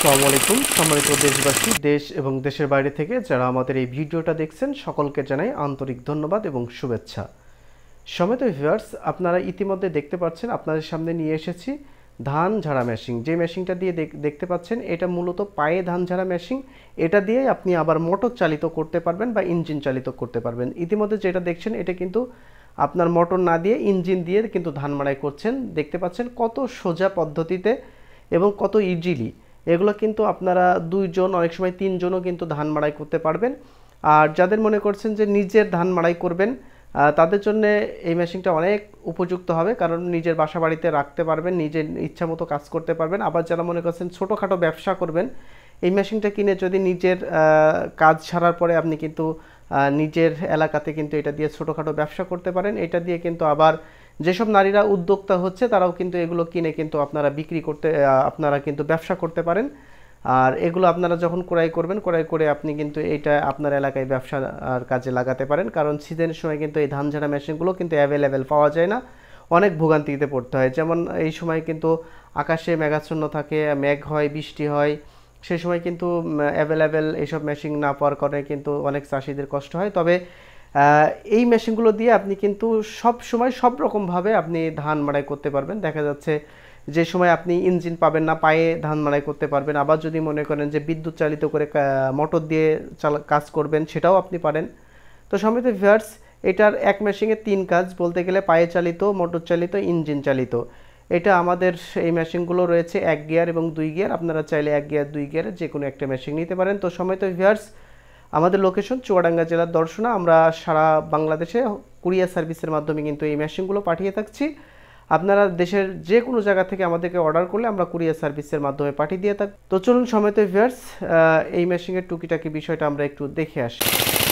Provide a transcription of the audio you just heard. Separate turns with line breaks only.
আসসালামু আলাইকুম সম্মানিত দেশবাসী দেশ এবং দেশের বাইরে থেকে যারা আমাদের এই ভিডিওটা দেখছেন সকলকে জানাই আন্তরিক ধন্যবাদ এবং শুভেচ্ছা সমেত ভিউয়ার্স আপনারা ইতিমধ্যে দেখতে পাচ্ছেন আপনাদের সামনে নিয়ে এসেছি ধান ঝাড়া মেশিন যে মেশিনটা দিয়ে দেখতে পাচ্ছেন এটা মূলত পায়ে ধান ঝাড়া মেশিন এটা দিয়ে আপনি আবার মোটর চালিত করতে পারবেন বা ইঞ্জিন চালিত করতে পারবেন ইতিমধ্যে যেটা দেখছেন এটা কিন্তু আপনার মোটর না দিয়ে ইঞ্জিন দিয়ে কিন্তু ধান মাড়াই করছেন দেখতে পাচ্ছেন কত সোজা পদ্ধতিতে এবং কত ইজিলি এগুলো কিন্তু আপনারা দুইজন অনেক সময় তিনজনও কিন্তু ধান মাড়াই করতে পারবেন আর যাদের মনে করছেন যে নিজের ধান মাড়াই করবেন তাদের জন্য এই মেশিনটা অনেক উপযুক্ত হবে কারণ নিজের বাসা বাড়িতে রাখতে পারবেন নিজের ইচ্ছা মতো কাজ করতে পারবেন আবার যারা মনে করছেন ছোটোখাটো ব্যবসা করবেন এই মেশিনটা কিনে যদি নিজের কাজ ছাড়ার পরে আপনি কিন্তু নিজের এলাকাতে কিন্তু এটা দিয়ে ছোটোখাটো ব্যবসা করতে পারেন এটা দিয়ে কিন্তু আবার যেসব নারীরা উদ্যোক্তা হচ্ছে তারাও কিন্তু এগুলো কিনে কিন্তু আপনারা বিক্রি করতে আপনারা কিন্তু ব্যবসা করতে পারেন আর এগুলো আপনারা যখন ক্রয় করবেন ক্রয় করে আপনি কিন্তু এটা আপনার এলাকায় ব্যবসা আর কাজে লাগাতে পারেন কারণ শীতের সময় কিন্তু এই ধান ঝাড়া মেশিনগুলো কিন্তু অ্যাভেলেবেল পাওয়া যায় না অনেক ভোগান্তিতে পড়তে হয় যেমন এই সময় কিন্তু আকাশে মেঘাচ্ছন্ন থাকে মেঘ হয় বৃষ্টি হয় সে সময় কিন্তু অ্যাভেলেবেল এইসব মেশিন না পাওয়ার কারণে কিন্তু অনেক চাষিদের কষ্ট হয় তবে এই মেশিনগুলো দিয়ে আপনি কিন্তু সব সময় সব রকমভাবে আপনি ধান মাড়াই করতে পারবেন দেখা যাচ্ছে যে সময় আপনি ইঞ্জিন পাবেন না পায়ে ধান মাড়াই করতে পারবেন আবার যদি মনে করেন যে বিদ্যুৎ চালিত করে মোটর দিয়ে কাজ করবেন সেটাও আপনি পারেন তো সমৃদ্ধ ভিউয়ার্স এটার এক মেশিনে তিন কাজ বলতে গেলে পায়ে চালিত মোটর চালিত ইঞ্জিন চালিত এটা আমাদের এই মেশিনগুলো রয়েছে এক গিয়ার এবং দুই গিয়ার আপনারা চাইলে এক গিয়ার দুই গিয়ারের যে কোনো একটা মেশিন নিতে পারেন তো সময় তো ভিউয়ার্স আমাদের লোকেশন চুয়াডাঙ্গা জেলার দর্শনা আমরা সারা বাংলাদেশে কুরিয়ার সার্ভিসের মাধ্যমে কিন্তু এই মেশিনগুলো পাঠিয়ে থাকছি আপনারা দেশের যে কোনো জায়গা থেকে আমাদেরকে অর্ডার করলে আমরা কুরিয়ার সার্ভিসের মাধ্যমে পাঠিয়ে দিয়ে থাকি তো চলুন সময়তে ভিয়ার্স এই মেশিনের টুকিটাকি বিষয়টা আমরা একটু দেখে আসি